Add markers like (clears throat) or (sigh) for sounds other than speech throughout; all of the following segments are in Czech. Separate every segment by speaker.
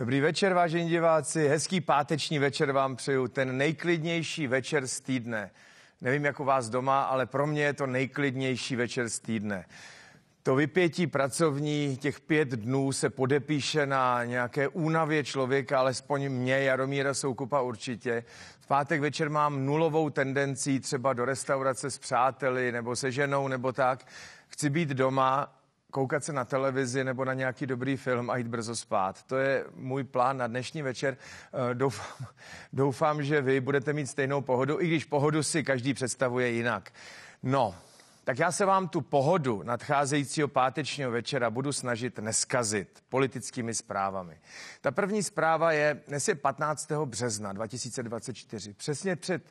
Speaker 1: Dobrý večer, vážení diváci. Hezký páteční večer vám přeju. Ten nejklidnější večer z týdne. Nevím, jak u vás doma, ale pro mě je to nejklidnější večer z týdne. To vypětí pracovní, těch pět dnů se podepíše na nějaké únavě člověka, alespoň mě, Jaromíra Soukupa určitě. V pátek večer mám nulovou tendenci třeba do restaurace s přáteli nebo se ženou nebo tak. Chci být doma koukat se na televizi nebo na nějaký dobrý film a jít brzo spát. To je můj plán na dnešní večer. Eh, doufám, (laughs) doufám, že vy budete mít stejnou pohodu, i když pohodu si každý představuje jinak. No, tak já se vám tu pohodu nadcházejícího pátečního večera budu snažit neskazit politickými zprávami. Ta první zpráva je, dnes je 15. března 2024, přesně před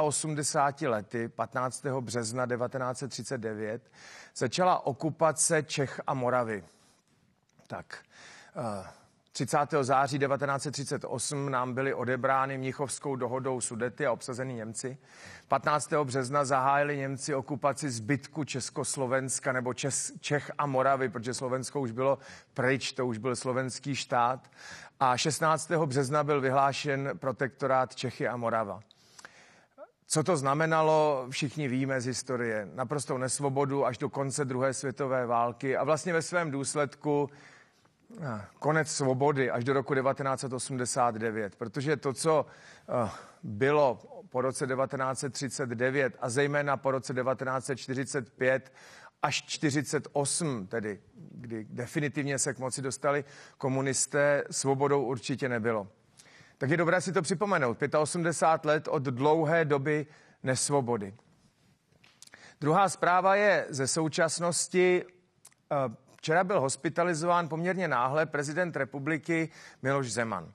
Speaker 1: 85 lety, 15. března 1939, začala okupace Čech a Moravy. Tak, 30. Eh, září 1938 nám byly odebrány Mnichovskou dohodou Sudety a obsazeny Němci. 15. března zahájili Němci okupaci zbytku Československa nebo Čes, Čech a Moravy, protože Slovensko už bylo pryč, to už byl slovenský štát. A 16. března byl vyhlášen protektorát Čechy a Morava. Co to znamenalo, všichni víme z historie. Naprostou nesvobodu až do konce druhé světové války a vlastně ve svém důsledku eh, konec svobody až do roku 1989, protože to, co eh, bylo po roce 1939 a zejména po roce 1945 až 1948, tedy kdy definitivně se k moci dostali komunisté, svobodou určitě nebylo tak je dobré si to připomenout. 85 let od dlouhé doby nesvobody. Druhá zpráva je ze současnosti. Eh, včera byl hospitalizován poměrně náhle prezident republiky Miloš Zeman.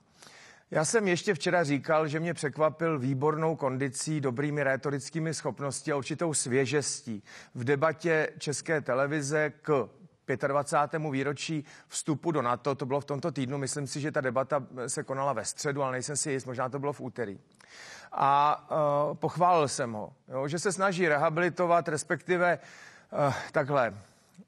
Speaker 1: Já jsem ještě včera říkal, že mě překvapil výbornou kondicí, dobrými rétorickými schopnosti a určitou svěžestí v debatě České televize k 25. výročí vstupu do NATO. To bylo v tomto týdnu. Myslím si, že ta debata se konala ve středu, ale nejsem si jist, možná to bylo v úterý. A uh, pochválil jsem ho, jo, že se snaží rehabilitovat, respektive uh, takhle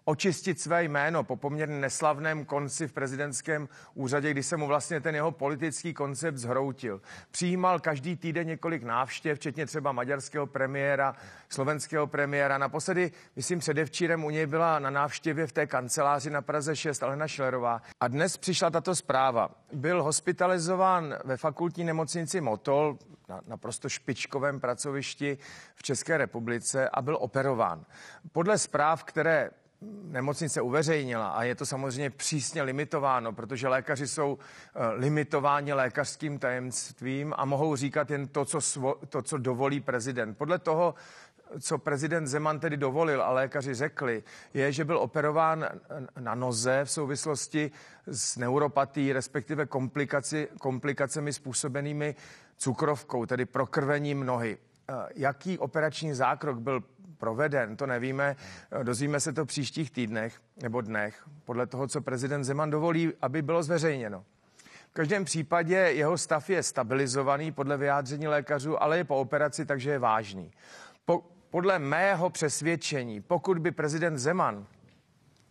Speaker 1: očistit své jméno po poměrně neslavném konci v prezidentském úřadě, kdy se mu vlastně ten jeho politický koncept zhroutil. Přijímal každý týden několik návštěv, včetně třeba maďarského premiéra, slovenského premiéra. Naposledy, myslím, předevčírem u něj byla na návštěvě v té kanceláři na Praze 6 Alena Šlerová. A dnes přišla tato zpráva. Byl hospitalizován ve fakultní nemocnici Motol, na naprosto špičkovém pracovišti v České republice a byl operován. Podle zpráv, které nemocnice uveřejnila a je to samozřejmě přísně limitováno, protože lékaři jsou eh, limitováni lékařským tajemstvím a mohou říkat jen to, co, svo, to, co dovolí prezident. Podle toho, co prezident Zeman tedy dovolil a lékaři řekli, je, že byl operován na noze v souvislosti s neuropatí, respektive komplikaci, komplikacemi způsobenými cukrovkou, tedy prokrvením nohy. Eh, jaký operační zákrok byl proveden, to nevíme. Dozvíme se to příštích týdnech nebo dnech, podle toho, co prezident Zeman dovolí, aby bylo zveřejněno. V každém případě jeho stav je stabilizovaný podle vyjádření lékařů, ale je po operaci, takže je vážný. Po, podle mého přesvědčení, pokud by prezident Zeman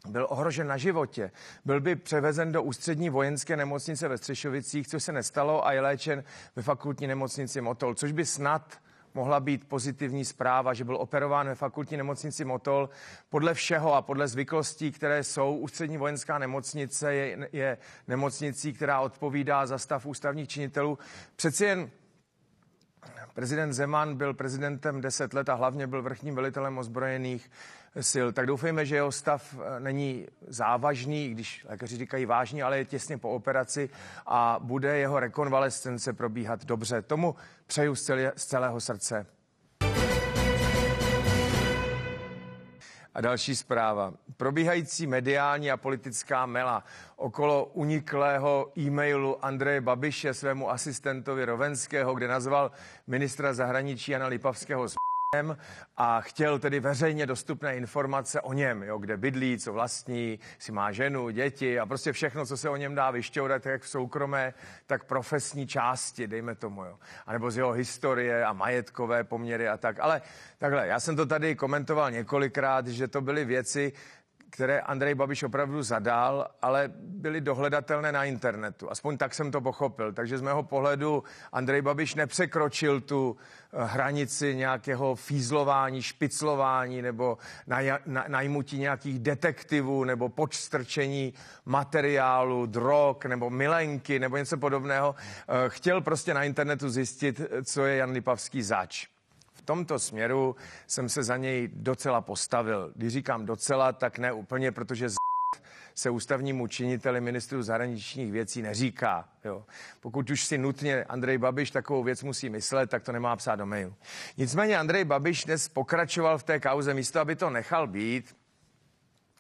Speaker 1: byl ohrožen na životě, byl by převezen do ústřední vojenské nemocnice ve Střešovicích, což se nestalo a je léčen ve fakultní nemocnici Motol, což by snad mohla být pozitivní zpráva, že byl operován ve fakultní nemocnici Motol. Podle všeho a podle zvyklostí, které jsou, ústřední vojenská nemocnice je, je nemocnicí, která odpovídá za stav ústavních činitelů. Přeci jen Prezident Zeman byl prezidentem 10 let a hlavně byl vrchním velitelem ozbrojených sil. Tak doufejme, že jeho stav eh, není závažný, když lékaři říkají vážný, ale je těsně po operaci a bude jeho rekonvalescence probíhat dobře. Tomu přeju z celého srdce. A další zpráva. Probíhající mediální a politická mela okolo uniklého e-mailu Andreje Babiše svému asistentovi Rovenského, kde nazval ministra zahraničí Jana Lipavského a chtěl tedy veřejně dostupné informace o něm, jo, kde bydlí, co vlastní, si má ženu, děti a prostě všechno, co se o něm dá vyšťourat, jak v soukromé, tak profesní části, dejme tomu, jo. A nebo z jeho historie a majetkové poměry a tak. Ale takhle, já jsem to tady komentoval několikrát, že to byly věci, které Andrej Babiš opravdu zadal, ale byly dohledatelné na internetu. Aspoň tak jsem to pochopil. Takže z mého pohledu Andrej Babiš nepřekročil tu eh, hranici nějakého fízlování, špiclování nebo naj, na, najmutí nějakých detektivů nebo počstrčení materiálu, drog nebo milenky nebo něco podobného. Eh, chtěl prostě na internetu zjistit, co je Jan Lipavský zač tomto směru jsem se za něj docela postavil. Když říkám docela, tak ne úplně, protože z se ústavnímu činiteli ministru zahraničních věcí neříká. Jo. Pokud už si nutně Andrej Babiš takovou věc musí myslet, tak to nemá psát do mailu. Nicméně Andrej Babiš dnes pokračoval v té kauze, místo aby to nechal být,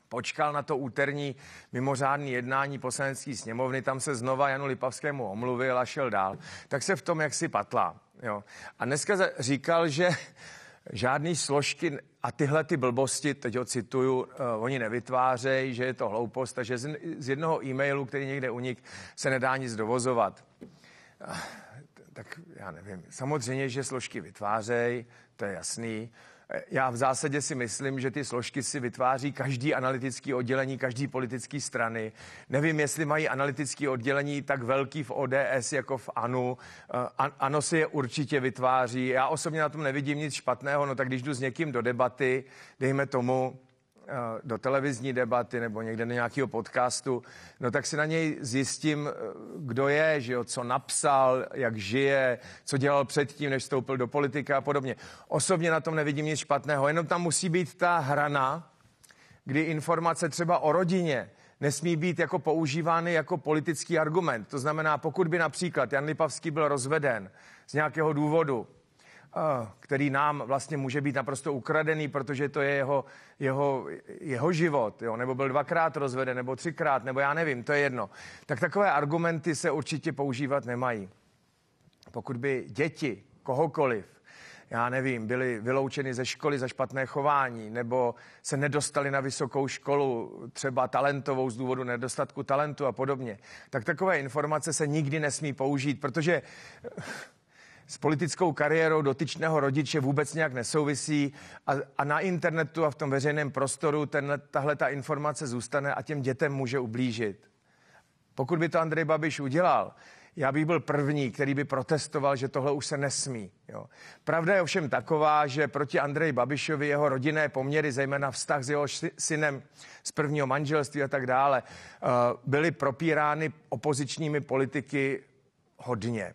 Speaker 1: počkal na to úterní mimořádný jednání poslanecké sněmovny, tam se znova Janu Lipavskému omluvil a šel dál, tak se v tom jaksi patlá. Jo. A dneska říkal, že (laughs) žádný složky a tyhle ty blbosti, teď ho cituju, uh, oni nevytvářejí, že je to hloupost a že z, z jednoho e-mailu, který někde unik, se nedá nic dovozovat. Uh, tak já nevím. Samozřejmě, že složky vytvářejí, to je jasný. Já v zásadě si myslím, že ty složky si vytváří každý analytický oddělení, každý politický strany. Nevím, jestli mají analytický oddělení tak velký v ODS jako v ANU. Eh, ANO si je určitě vytváří. Já osobně na tom nevidím nic špatného, no tak když jdu s někým do debaty, dejme tomu, Eh, do televizní debaty nebo někde do nějakého podcastu, no tak si na něj zjistím, eh, kdo je, že jo, co napsal, jak žije, co dělal předtím, než vstoupil do politiky a podobně. Osobně na tom nevidím nic špatného, jenom tam musí být ta hrana, kdy informace třeba o rodině, nesmí být jako používány jako politický argument. To znamená, pokud by například Jan Lipavský byl rozveden z nějakého důvodu, který nám vlastně může být naprosto ukradený, protože to je jeho, jeho, jeho život, jo? nebo byl dvakrát rozveden, nebo třikrát, nebo já nevím, to je jedno. Tak takové argumenty se určitě používat nemají. Pokud by děti kohokoliv já nevím, byly vyloučeny ze školy za špatné chování, nebo se nedostali na vysokou školu, třeba talentovou z důvodu nedostatku talentu a podobně, tak takové informace se nikdy nesmí použít, protože s politickou kariérou dotyčného rodiče vůbec nějak nesouvisí a, a na internetu a v tom veřejném prostoru ten, tahle ta informace zůstane a těm dětem může ublížit. Pokud by to Andrej Babiš udělal, já bych byl první, který by protestoval, že tohle už se nesmí. Jo. Pravda je ovšem taková, že proti Andreji Babišovi jeho rodinné poměry, zejména vztah s jeho synem z prvního manželství a tak dále, eh, byly propírány opozičními politiky hodně.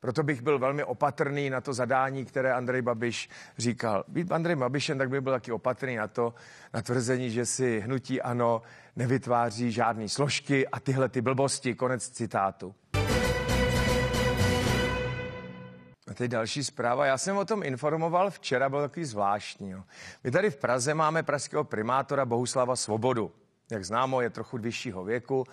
Speaker 1: Proto bych byl velmi opatrný na to zadání, které Andrej Babiš říkal. Být Andrej Babišem, tak by byl taky opatrný na to, na tvrzení, že si hnutí ano nevytváří žádné složky a tyhle ty blbosti. Konec citátu. A teď další zpráva. Já jsem o tom informoval včera, byl takový zvláštní. My tady v Praze máme pražského primátora Bohuslava Svobodu jak známo, je trochu vyššího věku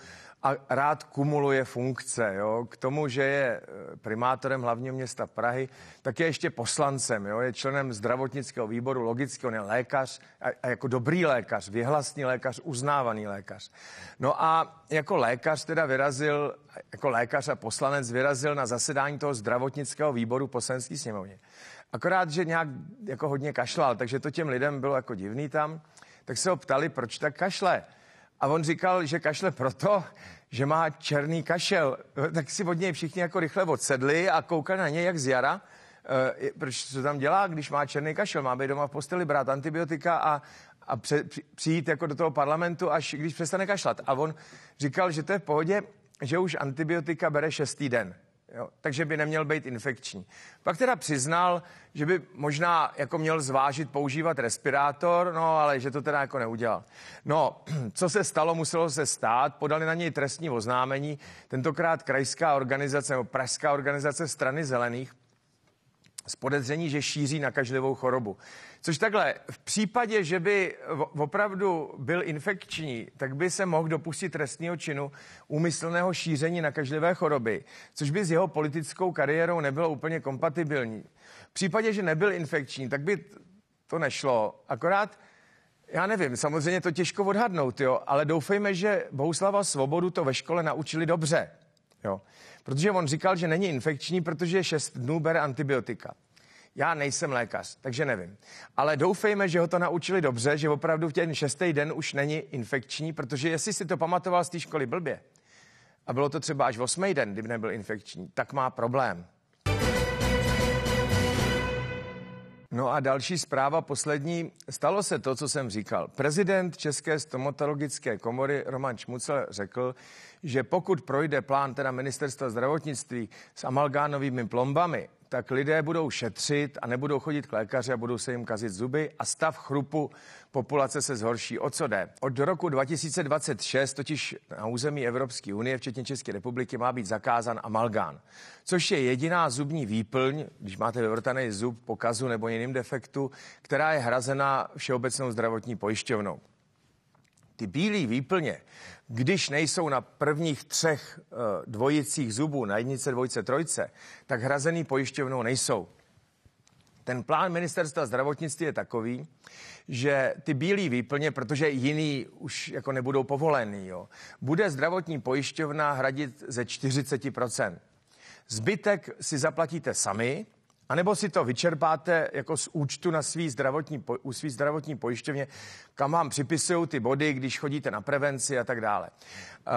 Speaker 1: a rád kumuluje funkce. Jo? K tomu, že je eh, primátorem hlavního města Prahy, tak je ještě poslancem, jo? je členem zdravotnického výboru, logicky on je lékař a, a jako dobrý lékař, vyhlasný lékař, uznávaný lékař. No a jako lékař teda vyrazil, jako lékař a poslanec vyrazil na zasedání toho zdravotnického výboru poslanecký sněmovně. Akorát, že nějak jako hodně kašlal, takže to těm lidem bylo jako divný tam, tak se ho ptali, proč tak kašle. A on říkal, že kašle proto, že má černý kašel. Tak si od něj všichni jako rychle odsedli a koukali na něj jak z jara. E, proč se tam dělá, když má černý kašel? Má být doma v posteli, brát antibiotika a, a pře, přijít jako do toho parlamentu, až když přestane kašlat. A on říkal, že to je v pohodě, že už antibiotika bere šestý den jo, takže by neměl být infekční. Pak teda přiznal, že by možná jako měl zvážit používat respirátor, no ale že to teda jako neudělal. No, (clears throat) co se stalo, muselo se stát, podali na něj trestní oznámení, tentokrát krajská organizace nebo pražská organizace strany zelených, z podezření, že šíří nakažlivou chorobu. Což takhle, v případě, že by opravdu byl infekční, tak by se mohl dopustit trestního činu úmyslného šíření nakažlivé choroby, což by s jeho politickou kariérou nebylo úplně kompatibilní. V případě, že nebyl infekční, tak by to nešlo. Akorát já nevím, samozřejmě to těžko odhadnout, jo, ale doufejme, že Bohuslava Svobodu to ve škole naučili dobře. Jo. Protože on říkal, že není infekční, protože 6 dnů bere antibiotika. Já nejsem lékař, takže nevím. Ale doufejme, že ho to naučili dobře, že opravdu v ten šestý den už není infekční, protože jestli si to pamatoval z té školy blbě, a bylo to třeba až osmý den, kdyby nebyl infekční, tak má problém. No a další zpráva poslední. Stalo se to, co jsem říkal. Prezident České stomatologické komory Roman Čmucel řekl, že pokud projde plán teda ministerstva zdravotnictví s amalgánovými plombami, tak lidé budou šetřit a nebudou chodit k lékaři a budou se jim kazit zuby a stav chrupu populace se zhorší. O co jde? Od roku 2026 totiž na území Evropské unie, včetně České republiky, má být zakázán amalgán, což je jediná zubní výplň, když máte vyvrtaný zub pokazu nebo jiným defektu, která je hrazena Všeobecnou zdravotní pojišťovnou ty bílé výplně, když nejsou na prvních třech eh, dvojicích zubů, na jednice, dvojce, trojce, tak hrazený pojišťovnou nejsou. Ten plán ministerstva zdravotnictví je takový, že ty bílé výplně, protože jiný už jako nebudou povolený, jo, bude zdravotní pojišťovna hradit ze 40%. Zbytek si zaplatíte sami, a nebo si to vyčerpáte jako z účtu na svý zdravotní, u svý zdravotní pojišťovně, kam vám připisují ty body, když chodíte na prevenci a tak dále. Eh,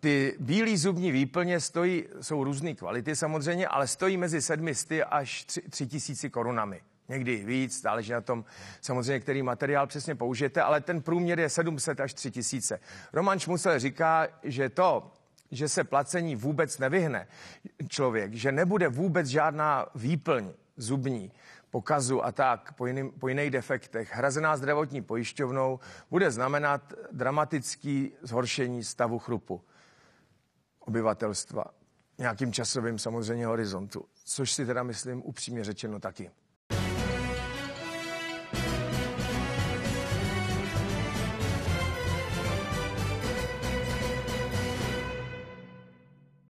Speaker 1: ty bílé zubní výplně stojí, jsou různé kvality samozřejmě, ale stojí mezi 700 až 3000 korunami. Někdy víc, záleží na tom samozřejmě, který materiál přesně použijete, ale ten průměr je 700 až 3000. Roman Šmusel říká, že to, že se placení vůbec nevyhne člověk, že nebude vůbec žádná výplň zubní, pokazu a tak po, jiným, po jiných defektech hrazená zdravotní pojišťovnou bude znamenat dramatický zhoršení stavu chrupu obyvatelstva. Nějakým časovým samozřejmě horizontu, což si teda myslím upřímně řečeno taky.